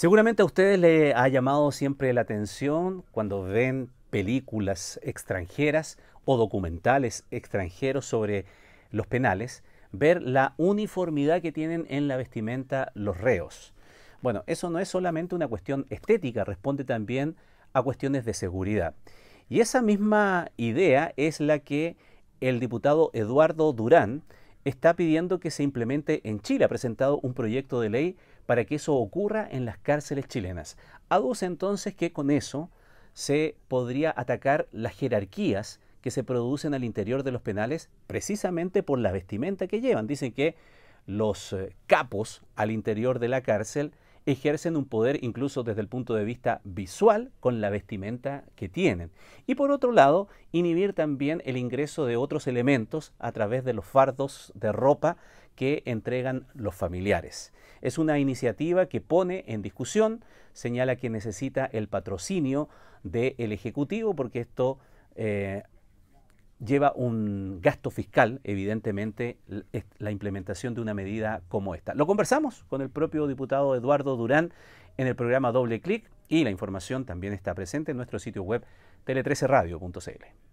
Seguramente a ustedes les ha llamado siempre la atención cuando ven películas extranjeras o documentales extranjeros sobre los penales, ver la uniformidad que tienen en la vestimenta los reos. Bueno, eso no es solamente una cuestión estética, responde también a cuestiones de seguridad. Y esa misma idea es la que el diputado Eduardo Durán está pidiendo que se implemente en Chile. Ha presentado un proyecto de ley para que eso ocurra en las cárceles chilenas. Aduce entonces que con eso se podría atacar las jerarquías que se producen al interior de los penales precisamente por la vestimenta que llevan. Dicen que los eh, capos al interior de la cárcel ejercen un poder incluso desde el punto de vista visual con la vestimenta que tienen. Y por otro lado, inhibir también el ingreso de otros elementos a través de los fardos de ropa que entregan los familiares. Es una iniciativa que pone en discusión, señala que necesita el patrocinio del Ejecutivo porque esto eh, lleva un gasto fiscal, evidentemente, la implementación de una medida como esta. Lo conversamos con el propio diputado Eduardo Durán en el programa Doble Clic y la información también está presente en nuestro sitio web tele13radio.cl.